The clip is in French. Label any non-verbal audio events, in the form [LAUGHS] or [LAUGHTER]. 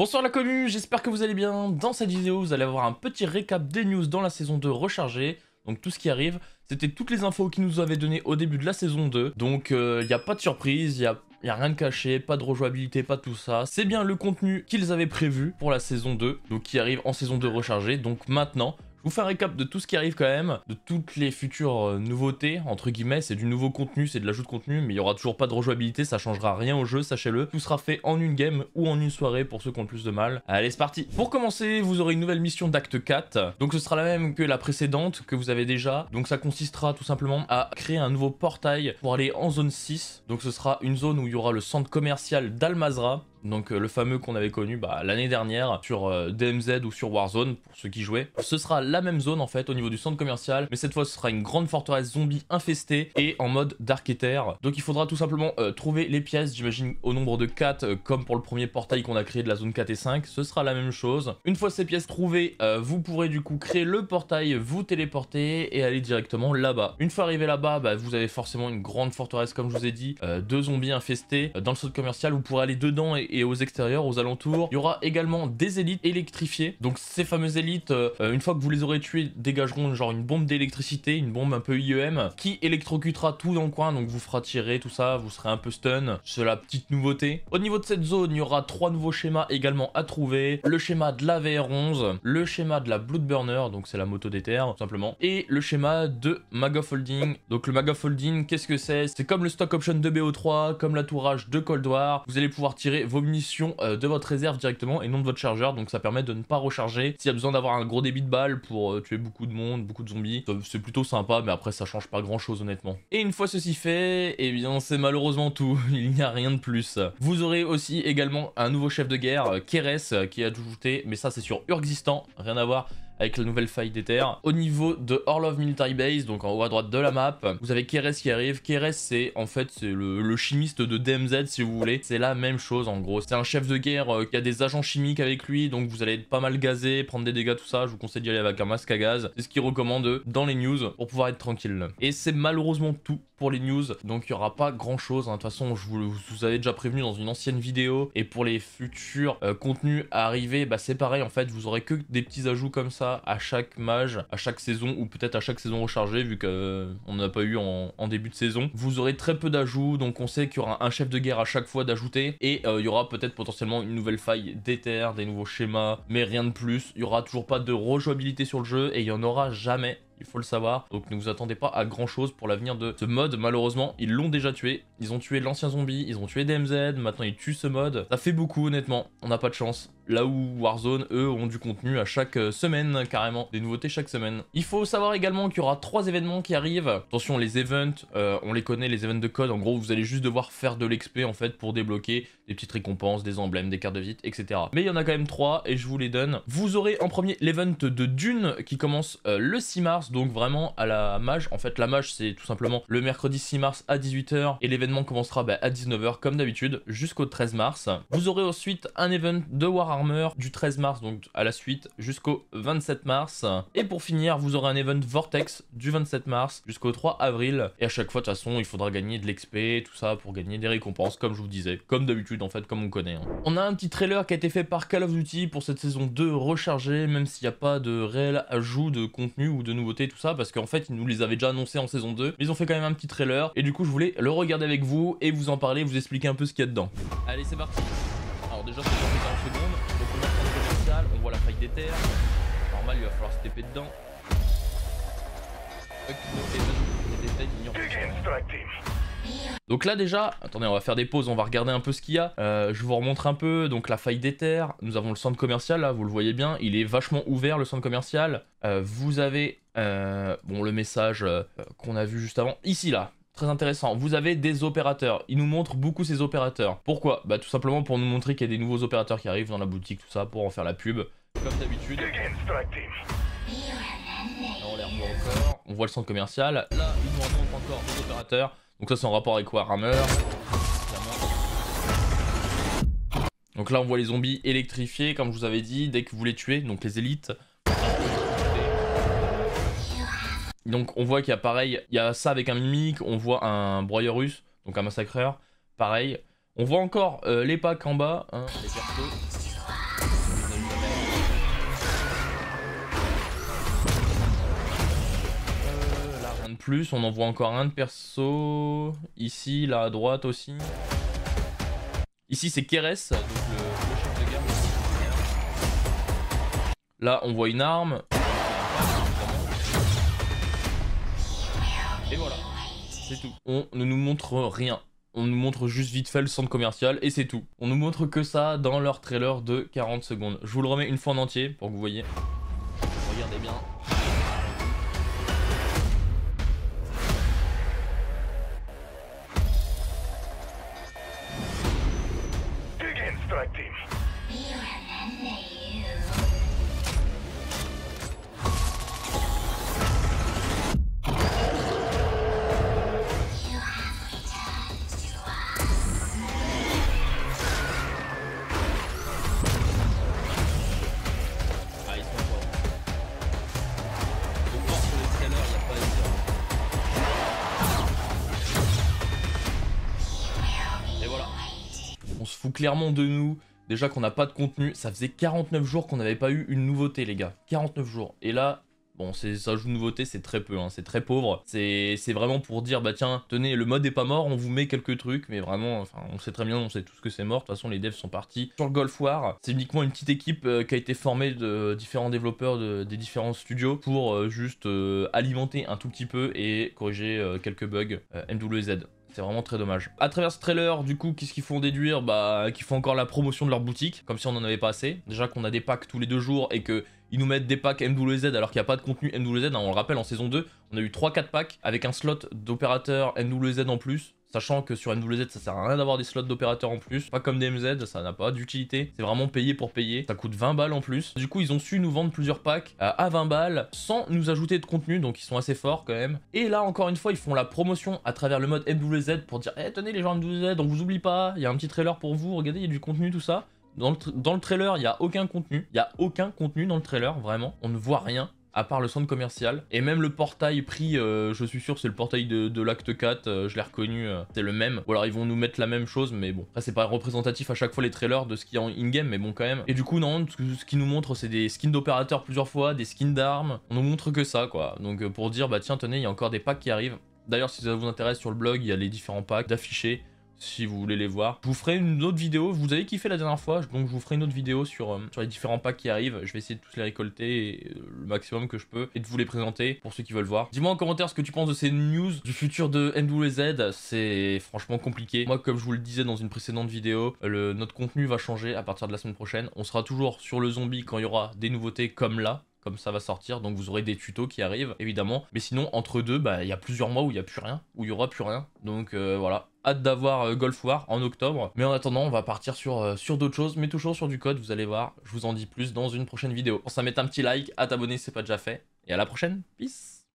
Bonsoir la commune, j'espère que vous allez bien. Dans cette vidéo, vous allez avoir un petit récap des news dans la saison 2 rechargée. Donc tout ce qui arrive, c'était toutes les infos qu'ils nous avaient données au début de la saison 2. Donc il euh, n'y a pas de surprise, il n'y y a rien de caché, pas de rejouabilité, pas tout ça. C'est bien le contenu qu'ils avaient prévu pour la saison 2, donc qui arrive en saison 2 rechargée. Donc maintenant, je vous fais un récap de tout ce qui arrive quand même, de toutes les futures euh, nouveautés, entre guillemets, c'est du nouveau contenu, c'est de l'ajout de contenu, mais il n'y aura toujours pas de rejouabilité, ça changera rien au jeu, sachez-le. Tout sera fait en une game ou en une soirée pour ceux qui ont le plus de mal. Allez, c'est parti Pour commencer, vous aurez une nouvelle mission d'acte 4, donc ce sera la même que la précédente que vous avez déjà, donc ça consistera tout simplement à créer un nouveau portail pour aller en zone 6, donc ce sera une zone où il y aura le centre commercial d'Almazra, donc euh, le fameux qu'on avait connu bah, l'année dernière sur euh, DMZ ou sur Warzone pour ceux qui jouaient. Ce sera la même zone en fait au niveau du centre commercial, mais cette fois ce sera une grande forteresse zombie infestée et en mode Dark Ether. Donc il faudra tout simplement euh, trouver les pièces, j'imagine au nombre de 4 comme pour le premier portail qu'on a créé de la zone 4 et 5, ce sera la même chose. Une fois ces pièces trouvées, vous pourrez du coup créer le portail, vous téléporter et aller directement là-bas. Une fois arrivé là-bas, bah, vous avez forcément une grande forteresse comme je vous ai dit, de zombies infestés. Dans le centre commercial, vous pourrez aller dedans et et aux extérieurs, aux alentours. Il y aura également des élites électrifiées. Donc ces fameuses élites, euh, euh, une fois que vous les aurez tuées, dégageront genre une bombe d'électricité, une bombe un peu IEM, qui électrocutera tout dans le coin, donc vous ferez tirer tout ça, vous serez un peu stun. C'est la petite nouveauté. Au niveau de cette zone, il y aura trois nouveaux schémas également à trouver. Le schéma de la VR11, le schéma de la Bloodburner, donc c'est la moto des terres, simplement, et le schéma de Maga Folding. Donc le Maga Folding, qu'est-ce que c'est C'est comme le stock option de BO3, comme l'attourage de Cold War. Vous allez pouvoir tirer vos munitions euh, de votre réserve directement et non de votre chargeur. Donc ça permet de ne pas recharger. S'il y a besoin d'avoir un gros débit de balles pour euh, tuer beaucoup de monde, beaucoup de zombies, euh, c'est plutôt sympa. Mais après, ça change pas grand chose honnêtement. Et une fois ceci fait, et eh bien c'est malheureusement tout. [LAUGHS] Il n'y a rien de plus. Vous aurez aussi également un nouveau chef de guerre, Keres, qui est ajouté. Mais ça, c'est sur Urxistan, Rien à voir avec la nouvelle faille des terres. Au niveau de Orlov Military Base, donc en haut à droite de la map, vous avez Keres qui arrive. Keres, c'est en fait le, chimiste de DMZ, si vous voulez. C'est la même chose en gros. C'est un chef de guerre euh, qui a des agents chimiques avec lui, donc vous allez être pas mal gazé, prendre des dégâts, tout ça. Je vous conseille d'y aller avec un masque à gaz. C'est ce qu'il recommande dans les news pour pouvoir être tranquille. Et c'est malheureusement tout pour les news, donc il n'y aura pas grand chose. Hein. De toute façon, je vous, avais déjà prévenu dans une ancienne vidéo, et pour les futurs euh, contenus à arriver, bah, c'est pareil en fait, vous aurez que des petits ajouts comme ça à chaque mage, à chaque saison, ou peut-être à chaque saison rechargée, vu qu'on euh, on n'a pas eu en, début de saison. Vous aurez très peu d'ajouts, donc on sait qu'il y aura un chef de guerre à chaque fois d'ajouter, et euh, il y aura peut-être potentiellement une nouvelle faille d'éther, des nouveaux schémas, mais rien de plus. Il y aura toujours pas de rejouabilité sur le jeu, et il y en aura jamais il faut le savoir. Donc ne vous attendez pas à grand chose pour l'avenir de ce mode. Malheureusement, ils l'ont déjà tué. Ils ont tué l'ancien zombie, ils ont tué DMZ, maintenant ils tuent ce mode. Ça fait beaucoup honnêtement, on n'a pas de chance là où Warzone, eux, ont du contenu à chaque euh, semaine, carrément, des nouveautés chaque semaine. Il faut savoir également qu'il y aura trois événements qui arrivent. Attention, les events, euh, on les connaît, les events de code, en gros, vous allez juste devoir faire de l'XP, en fait, pour débloquer des petites récompenses, des emblèmes, des cartes de visite, etc. Mais il y en a quand même trois, et je vous les donne. Vous aurez en premier l'event de Dune, qui commence euh, le 6 mars, donc vraiment à la mage. En fait, la mage, c'est tout simplement le mercredi 6 mars à 18h, et l'événement commencera bah, à 19h, comme d'habitude, jusqu'au 13 mars. Vous aurez ensuite un event de Warhammer du 13 mars, donc à la suite, jusqu'au 27 mars. Et pour finir, vous aurez un event Vortex du 27 mars jusqu'au 3 avril. Et à chaque fois, de toute façon, il faudra gagner de l'XP, tout ça, pour gagner des récompenses, comme je vous disais. Comme d'habitude, en fait, comme on connaît. Hein. On a un petit trailer qui a été fait par Call of Duty pour cette saison 2 rechargée, même s'il n'y a pas de réel ajout de contenu ou de nouveautés, tout ça, parce qu'en fait, ils nous les avaient déjà annoncés en saison 2. Mais ils ont fait quand même un petit trailer. Et du coup, je voulais le regarder avec vous et vous en parler, vous expliquer un peu ce qu'il y a dedans. Allez, c'est parti. Alors déjà, c'est terres, Normal, il va falloir se taper dedans. Donc là déjà, attendez on va faire des pauses, on va regarder un peu ce qu'il y a. Euh, je vous remontre un peu, donc la faille des terres, nous avons le centre commercial là, vous le voyez bien, il est vachement ouvert le centre commercial. Euh, vous avez, euh, bon le message qu'on a vu juste avant, ici là, très intéressant. Vous avez des opérateurs. Il nous montre beaucoup ces opérateurs. Pourquoi Bah tout simplement pour nous montrer qu'il y a des nouveaux opérateurs qui arrivent dans la boutique, tout ça, pour en faire la pub comme d'habitude. on les encore. On voit le centre commercial. Là, ils nous encore les opérateurs. Donc ça, c'est en rapport avec Warhammer. Donc là, on voit les zombies électrifiés, comme je vous avais dit, dès que vous les tuez, donc les élites. Donc on voit qu'il y a pareil, il y a ça avec un mimique, on voit un broyeur russe, donc un massacreur, pareil. On voit encore euh, les packs en bas, hein, les cartes, plus, on en voit encore un de perso. Ici, là à droite aussi. Ici c'est Keres, Là on voit une arme. Et voilà, c'est tout. On ne nous montre rien. On nous montre juste vite fait le centre commercial et c'est tout. On nous montre que ça dans leur trailer de 40 secondes. Je vous le remets une fois en entier pour que vous voyez. Regardez bien. On se fout clairement de nous. Déjà qu'on n'a pas de contenu, ça faisait 49 jours qu'on n'avait pas eu une nouveauté les gars. 49 jours. Et là, Bon, c'est ça joue nouveauté, c'est très peu, hein. c'est très pauvre. C'est vraiment pour dire, bah tiens, tenez, le mode est pas mort, on vous met quelques trucs, mais vraiment, on sait très bien, on sait tous que c'est mort. De toute façon, les devs sont partis. Sur le Golf War, c'est uniquement une petite équipe euh, qui a été formée de différents développeurs des différents studios pour euh, juste euh, alimenter un tout petit peu et corriger quelques bugs MWZ. C'est vraiment très dommage. À travers ce trailer, du coup, qu'est-ce qu'ils font déduire Bah, qu'ils font encore la promotion de leur boutique, comme si on n'en avait pas assez. Déjà qu'on a des packs tous les deux jours et que ils nous mettent des packs MWZ alors qu'il n'y a pas de contenu MWZ. on le rappelle, en saison 2, on a eu 3-4 packs avec un slot d'opérateur MWZ en plus. Sachant que sur MWZ ça sert à rien d'avoir des slots d'opérateurs en plus. Pas comme DMZ, ça n'a pas d'utilité. C'est vraiment payé pour payer. Ça coûte 20 balles en plus. Du coup, ils ont su nous vendre plusieurs packs à 20 balles sans nous ajouter de contenu. Donc, ils sont assez forts quand même. Et là, encore une fois, ils font la promotion à travers le mode MWZ pour dire Eh, tenez les gens MWZ, on vous oublie pas. Il y a un petit trailer pour vous. Regardez, il y a du contenu, tout ça. Dans le, dans le, trailer, il n'y a aucun contenu. Il n'y a aucun contenu dans le trailer, vraiment. On ne voit rien à part le centre commercial. Et même le portail pris, euh, je suis sûr, c'est le portail de, l'acte 4, euh, je l'ai reconnu, euh, c'est le même. Ou alors ils vont nous mettre la même chose, mais bon, ça c'est pas représentatif à chaque fois les trailers de ce qu'il y a en in-game, mais bon quand même. Et du coup, non, ce qu'ils nous montrent, c'est des skins d'opérateurs plusieurs fois, des skins d'armes, on nous montre que ça, quoi. Donc pour dire, bah tiens, tenez, il y a encore des packs qui arrivent. D'ailleurs, si ça vous intéresse, sur le blog, il y a les différents packs d'affichés si vous voulez les voir. Je vous ferai une autre vidéo, vous avez kiffé la dernière fois, donc je vous ferai une autre vidéo sur, euh, sur les différents packs qui arrivent. Je vais essayer de tous les récolter euh, le maximum que je peux et de vous les présenter pour ceux qui veulent voir. Dis-moi en commentaire ce que tu penses de ces news du futur de MWZ, c'est franchement compliqué. Moi, comme je vous le disais dans une précédente vidéo, le, notre contenu va changer à partir de la semaine prochaine. On sera toujours sur le zombie quand il y aura des nouveautés comme là, comme ça va sortir. Donc vous aurez des tutos qui arrivent, évidemment. Mais sinon, entre deux, bah, il y a plusieurs mois où il n'y a plus rien, où il n'y aura plus rien. Donc euh, voilà, hâte d'avoir euh, Golf War en octobre. Mais en attendant, on va partir sur, euh, sur d'autres choses, mais toujours sur du code, vous allez voir. Je vous en dis plus dans une prochaine vidéo. Pense à mettre un petit like, à t'abonner si c'est pas déjà fait. Et à la prochaine, peace